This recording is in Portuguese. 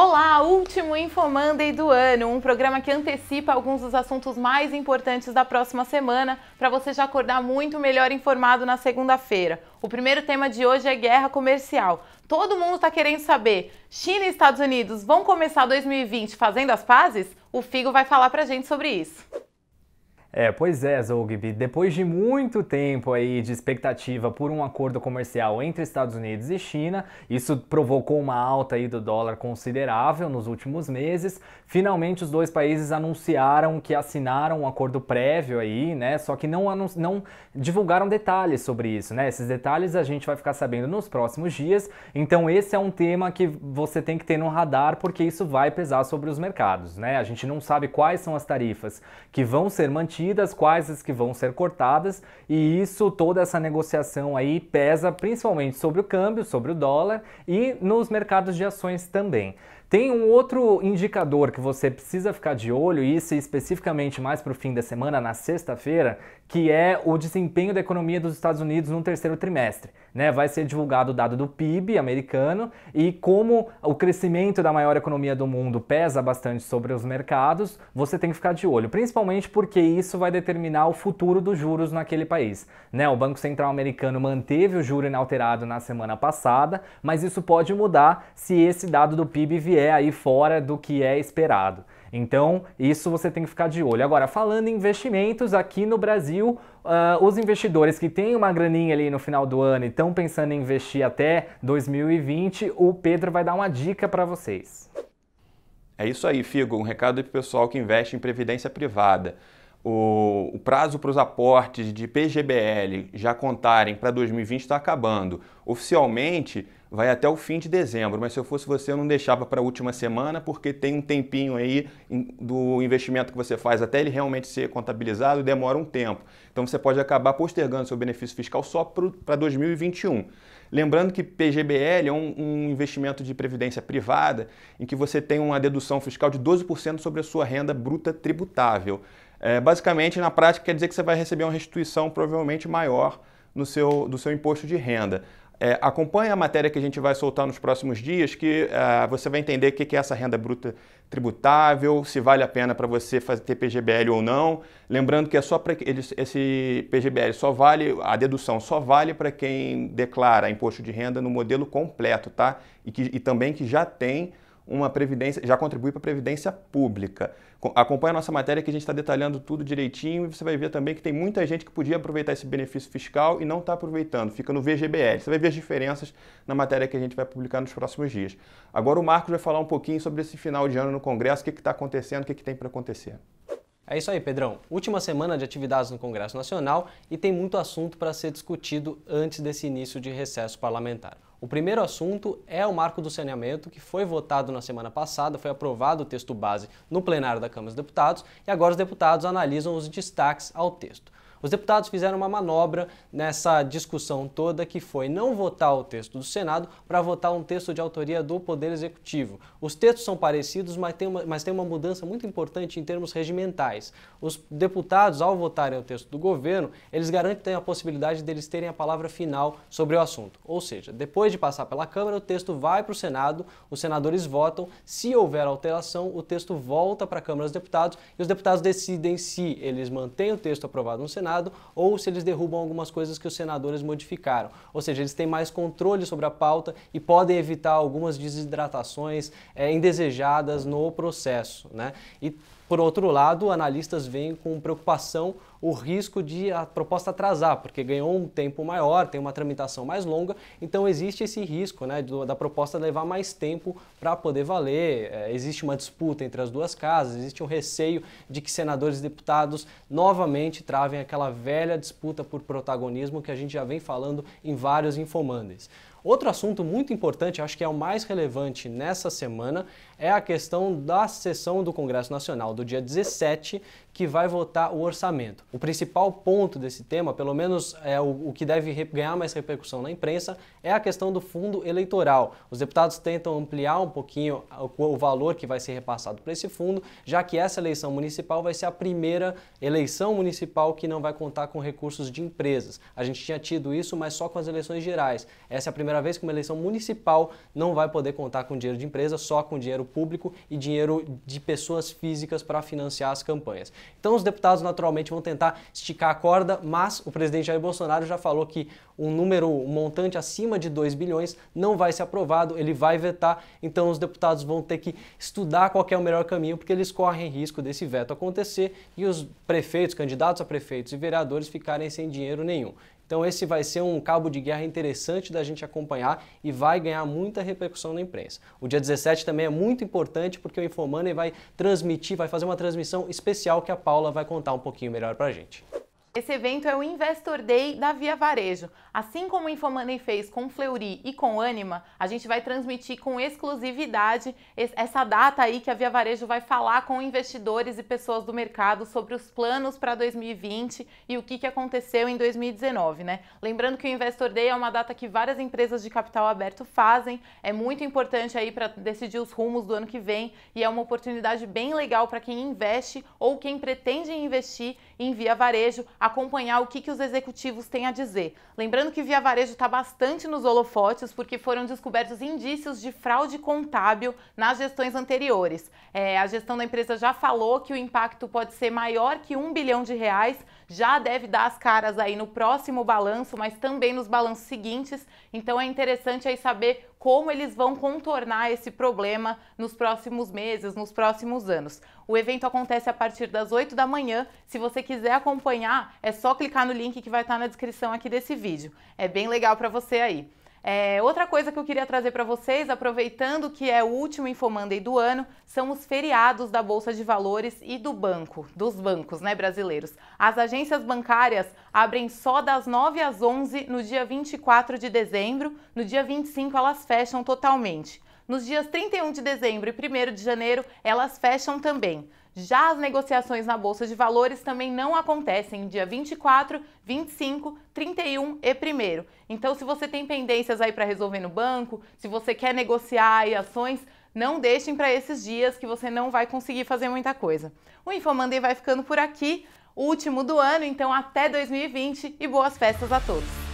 Olá, último InfoMonday do ano, um programa que antecipa alguns dos assuntos mais importantes da próxima semana, para você já acordar muito melhor informado na segunda-feira. O primeiro tema de hoje é guerra comercial. Todo mundo está querendo saber, China e Estados Unidos vão começar 2020 fazendo as pazes? O Figo vai falar para gente sobre isso. É, pois é, Zogby. Depois de muito tempo aí de expectativa por um acordo comercial entre Estados Unidos e China, isso provocou uma alta aí do dólar considerável nos últimos meses. Finalmente os dois países anunciaram que assinaram um acordo prévio aí, né? Só que não, não divulgaram detalhes sobre isso, né? Esses detalhes a gente vai ficar sabendo nos próximos dias. Então esse é um tema que você tem que ter no radar porque isso vai pesar sobre os mercados, né? A gente não sabe quais são as tarifas que vão ser mantidas quais as que vão ser cortadas, e isso, toda essa negociação aí pesa principalmente sobre o câmbio, sobre o dólar e nos mercados de ações também. Tem um outro indicador que você precisa ficar de olho, e isso é especificamente mais para o fim da semana, na sexta-feira, que é o desempenho da economia dos Estados Unidos no terceiro trimestre. Né? Vai ser divulgado o dado do PIB americano e como o crescimento da maior economia do mundo pesa bastante sobre os mercados, você tem que ficar de olho, principalmente porque isso vai determinar o futuro dos juros naquele país. Né? O Banco Central americano manteve o juro inalterado na semana passada, mas isso pode mudar se esse dado do PIB vier é aí fora do que é esperado. Então, isso você tem que ficar de olho. Agora, falando em investimentos, aqui no Brasil, uh, os investidores que têm uma graninha ali no final do ano e estão pensando em investir até 2020, o Pedro vai dar uma dica para vocês. É isso aí, Figo. Um recado para o pessoal que investe em previdência privada o, o prazo para os aportes de PGBL já contarem para 2020 está acabando. Oficialmente, vai até o fim de dezembro, mas se eu fosse você, eu não deixava para a última semana, porque tem um tempinho aí do investimento que você faz até ele realmente ser contabilizado, demora um tempo. Então você pode acabar postergando seu benefício fiscal só para 2021. Lembrando que PGBL é um, um, investimento de previdência privada em que você tem uma dedução fiscal de 12% sobre a sua renda bruta tributável. É, basicamente, na prática, quer dizer que você vai receber uma restituição provavelmente maior no seu, do seu imposto de renda. É, acompanhe a matéria que a gente vai soltar nos próximos dias, que é, você vai entender o que, que é essa renda bruta tributável, se vale a pena para você fazer, ter PGBL ou não. Lembrando que é só para esse PGBL só vale, a dedução só vale para quem declara imposto de renda no modelo completo, tá? E, que, e também que já tem uma previdência, já contribui para a previdência pública. Acompanhe a nossa matéria que a gente está detalhando tudo direitinho e você vai ver também que tem muita gente que podia aproveitar esse benefício fiscal e não está aproveitando. Fica no VGBL. Você vai ver as diferenças na matéria que a gente vai publicar nos próximos dias. Agora o Marcos vai falar um pouquinho sobre esse final de ano no Congresso, o que está acontecendo, o que, que tem para acontecer. É isso aí, Pedrão. Última semana de atividades no Congresso Nacional e tem muito assunto para ser discutido antes desse início de recesso parlamentar. O primeiro assunto é o marco do saneamento, que foi votado na semana passada, foi aprovado o texto base no plenário da Câmara dos Deputados e agora os deputados analisam os destaques ao texto. Os deputados fizeram uma manobra nessa discussão toda que foi não votar o texto do Senado para votar um texto de autoria do Poder Executivo. Os textos são parecidos, mas tem, uma, mas tem uma mudança muito importante em termos regimentais. Os deputados, ao votarem o texto do governo, eles garantem a possibilidade deles terem a palavra final sobre o assunto. Ou seja, depois de passar pela Câmara, o texto vai para o Senado, os senadores votam, se houver alteração, o texto volta para a Câmara dos Deputados e os deputados decidem se eles mantêm o texto aprovado no Senado Senado ou se eles derrubam algumas coisas que os senadores modificaram. Ou seja, eles têm mais controle sobre a pauta e podem evitar algumas desidratações é, indesejadas no processo. Né? E, por outro lado, analistas veem com preocupação o risco de a proposta atrasar, porque ganhou um tempo maior, tem uma tramitação mais longa, então existe esse risco né, da proposta levar mais tempo para poder valer. É, existe uma disputa entre as duas casas, existe um receio de que senadores e deputados novamente travem aquela velha disputa por protagonismo que a gente já vem falando em vários infomandes. Outro assunto muito importante, acho que é o mais relevante nessa semana, é a questão da sessão do Congresso Nacional do dia 17, que vai votar o orçamento. O principal ponto desse tema, pelo menos é o, o que deve ganhar mais repercussão na imprensa, é a questão do fundo eleitoral. Os deputados tentam ampliar um pouquinho o, o valor que vai ser repassado para esse fundo, já que essa eleição municipal vai ser a primeira eleição municipal que não vai contar com recursos de empresas. A gente tinha tido isso, mas só com as eleições gerais. Essa é a primeira primeira vez que uma eleição municipal não vai poder contar com dinheiro de empresa, só com dinheiro público e dinheiro de pessoas físicas para financiar as campanhas. Então os deputados naturalmente vão tentar esticar a corda, mas o presidente Jair Bolsonaro já falou que um número, um montante acima de 2 bilhões não vai ser aprovado, ele vai vetar, então os deputados vão ter que estudar qual é o melhor caminho, porque eles correm risco desse veto acontecer e os prefeitos, candidatos a prefeitos e vereadores ficarem sem dinheiro nenhum. Então esse vai ser um cabo de guerra interessante da gente acompanhar e vai ganhar muita repercussão na imprensa. O dia 17 também é muito importante porque o Infomoney vai transmitir, vai fazer uma transmissão especial que a Paula vai contar um pouquinho melhor para a gente. Esse evento é o Investor Day da Via Varejo. Assim como o Infomoney fez com Fleury e com Anima, a gente vai transmitir com exclusividade essa data aí que a Via Varejo vai falar com investidores e pessoas do mercado sobre os planos para 2020 e o que, que aconteceu em 2019, né? Lembrando que o Investor Day é uma data que várias empresas de capital aberto fazem, é muito importante aí para decidir os rumos do ano que vem e é uma oportunidade bem legal para quem investe ou quem pretende investir em Via Varejo. A acompanhar o que, que os executivos têm a dizer. Lembrando que Via Varejo está bastante nos holofotes porque foram descobertos indícios de fraude contábil nas gestões anteriores. É, a gestão da empresa já falou que o impacto pode ser maior que um bilhão de reais, já deve dar as caras aí no próximo balanço, mas também nos balanços seguintes. Então é interessante aí saber como eles vão contornar esse problema nos próximos meses, nos próximos anos. O evento acontece a partir das 8 da manhã. Se você quiser acompanhar, é só clicar no link que vai estar na descrição aqui desse vídeo. É bem legal para você aí. É, outra coisa que eu queria trazer para vocês, aproveitando que é o último Infomonday do ano, são os feriados da Bolsa de Valores e do banco, dos bancos né, brasileiros. As agências bancárias abrem só das 9 às 11 no dia 24 de dezembro, no dia 25 elas fecham totalmente. Nos dias 31 de dezembro e 1 de janeiro, elas fecham também. Já as negociações na Bolsa de Valores também não acontecem dia 24, 25, 31 e 1. Então, se você tem pendências aí para resolver no banco, se você quer negociar aí ações, não deixem para esses dias que você não vai conseguir fazer muita coisa. O Infomandei vai ficando por aqui, último do ano, então até 2020 e boas festas a todos!